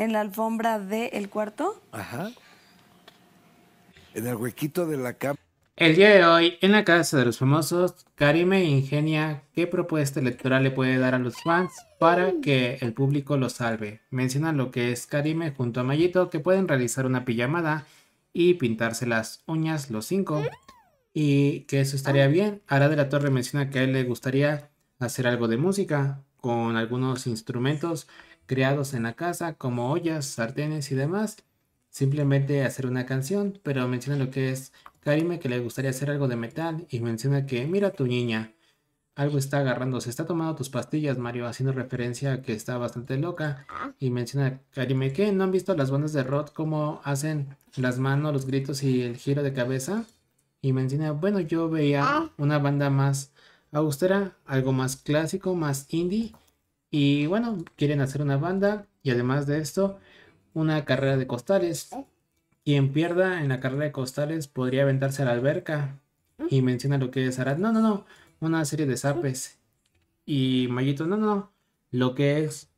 en la alfombra del cuarto. Ajá. En el huequito de la cama. El día de hoy, en la casa de los famosos, Karime e ingenia qué propuesta electoral le puede dar a los fans para que el público lo salve. Menciona lo que es Karime junto a Mayito que pueden realizar una pijamada y pintarse las uñas los cinco y que eso estaría bien. Ara de la Torre menciona que a él le gustaría hacer algo de música con algunos instrumentos creados en la casa, como ollas, sartenes y demás. Simplemente hacer una canción, pero menciona lo que es Karime, que le gustaría hacer algo de metal, y menciona que, mira tu niña, algo está agarrando, se está tomando tus pastillas, Mario, haciendo referencia a que está bastante loca. Ah. Y menciona Karime, que ¿No han visto las bandas de rock cómo hacen las manos, los gritos y el giro de cabeza? Y menciona, bueno, yo veía ah. una banda más austera, algo más clásico, más indie, y bueno, quieren hacer una banda y además de esto, una carrera de costales. Quien pierda en la carrera de costales podría aventarse a la alberca. Mm. Y menciona lo que es Arad. No, no, no. Una serie de zapes. Y Mayito, no, no. Lo que es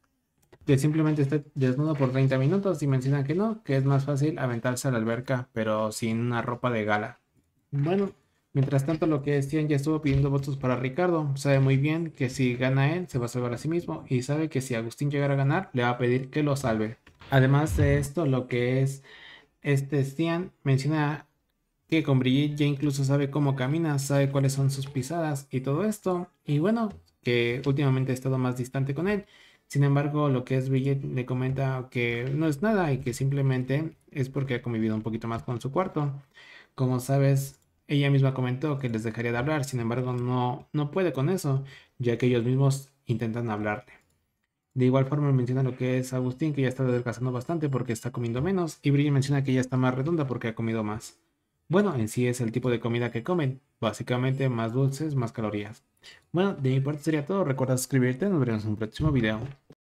que simplemente esté desnudo por 30 minutos y menciona que no, que es más fácil aventarse a la alberca, pero sin una ropa de gala. Bueno, Mientras tanto, lo que Stian ya estuvo pidiendo votos para Ricardo. Sabe muy bien que si gana él, se va a salvar a sí mismo y sabe que si Agustín llegara a ganar, le va a pedir que lo salve. Además de esto, lo que es este Stian menciona que con Brigitte ya incluso sabe cómo camina, sabe cuáles son sus pisadas y todo esto. Y bueno, que últimamente ha estado más distante con él. Sin embargo, lo que es Brigitte le comenta que no es nada y que simplemente es porque ha convivido un poquito más con su cuarto. Como sabes, ella misma comentó que les dejaría de hablar, sin embargo no, no puede con eso, ya que ellos mismos intentan hablarle. De igual forma menciona lo que es Agustín, que ya está adelgazando bastante porque está comiendo menos, y Brill menciona que ya está más redonda porque ha comido más. Bueno, en sí es el tipo de comida que comen, básicamente más dulces, más calorías. Bueno, de mi parte sería todo, recuerda suscribirte, nos veremos en un próximo video.